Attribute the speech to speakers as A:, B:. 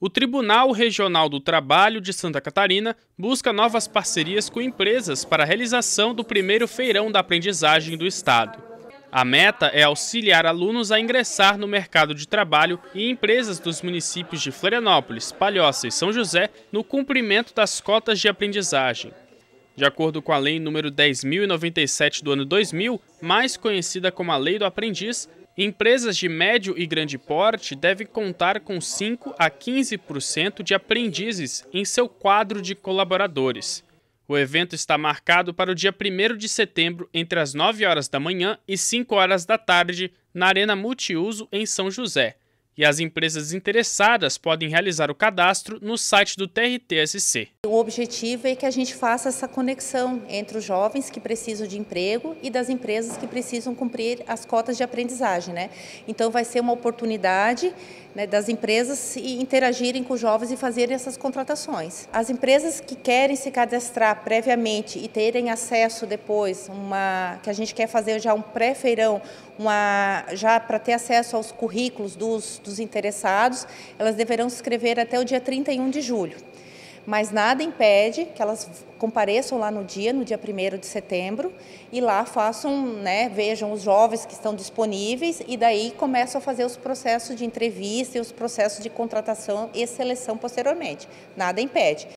A: O Tribunal Regional do Trabalho de Santa Catarina busca novas parcerias com empresas para a realização do primeiro feirão da aprendizagem do Estado. A meta é auxiliar alunos a ingressar no mercado de trabalho e empresas dos municípios de Florianópolis, Palhoça e São José no cumprimento das cotas de aprendizagem. De acordo com a Lei nº 10.097 do ano 2000, mais conhecida como a Lei do Aprendiz, Empresas de médio e grande porte devem contar com 5 a 15% de aprendizes em seu quadro de colaboradores. O evento está marcado para o dia 1 de setembro, entre as 9 horas da manhã e 5 horas da tarde, na Arena Multiuso, em São José. E as empresas interessadas podem realizar o cadastro no site do TRTSC
B: o objetivo é que a gente faça essa conexão entre os jovens que precisam de emprego e das empresas que precisam cumprir as cotas de aprendizagem. Né? Então, vai ser uma oportunidade né, das empresas interagirem com os jovens e fazerem essas contratações. As empresas que querem se cadastrar previamente e terem acesso depois, uma, que a gente quer fazer já um pré-feirão, uma, já para ter acesso aos currículos dos, dos interessados, elas deverão se inscrever até o dia 31 de julho mas nada impede que elas compareçam lá no dia, no dia 1 de setembro, e lá façam, né, vejam os jovens que estão disponíveis e daí começam a fazer os processos de entrevista e os processos de contratação e seleção posteriormente. Nada impede.